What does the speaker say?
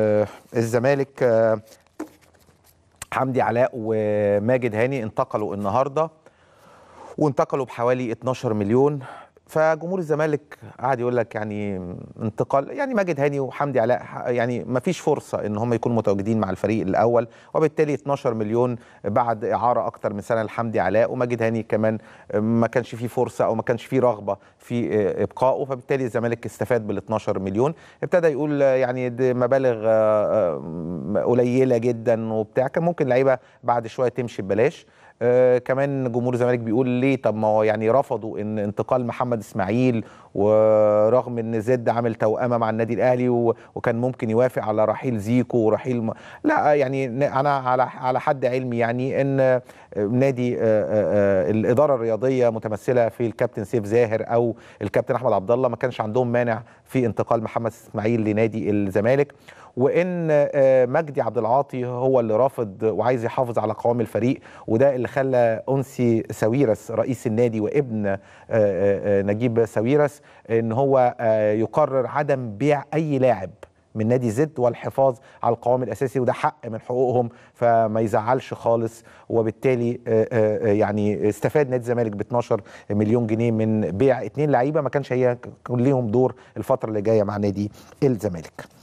آه، الزمالك آه، حمدي علاء وماجد هاني انتقلوا النهارده وانتقلوا بحوالي 12 مليون فجمهور الزمالك قعد يقول لك يعني انتقال يعني ماجد هاني وحمدي علاء يعني ما فيش فرصه ان هم يكونوا متواجدين مع الفريق الاول وبالتالي 12 مليون بعد اعاره اكتر من سنه لحمدي علاء وماجد هاني كمان ما كانش فيه فرصه او ما كانش فيه رغبه في ابقائه فبالتالي الزمالك استفاد بال 12 مليون ابتدى يقول يعني مبالغ آه، آه، قليله جدا وبتاع كان ممكن لعيبه بعد شويه تمشي ببلاش آه كمان جمهور الزمالك بيقول ليه طب ما هو يعني رفضوا ان انتقال محمد اسماعيل ورغم ان زد عامل توأمه مع النادي الاهلي وكان ممكن يوافق على رحيل زيكو ورحيل م... لا يعني انا على على حد علمي يعني ان آه، نادي آآ آه، آآ آه، الاداره الرياضيه متمثله في الكابتن سيف زاهر او الكابتن احمد عبد الله ما كانش عندهم مانع في انتقال محمد اسماعيل لنادي الزمالك وان آه، مجدي عبد العاطي هو اللي رافض وعايز يحافظ على قوام الفريق وده اللي خلى انسي ساويرس رئيس النادي وابن آه، آه، نجيب ساويرس ان هو يقرر عدم بيع اي لاعب من نادي زد والحفاظ على القوام الاساسي وده حق من حقوقهم فما يزعلش خالص وبالتالي يعني استفاد نادي الزمالك ب 12 مليون جنيه من بيع اثنين لعيبه ما كانش هي ليهم دور الفتره اللي جايه مع نادي الزمالك.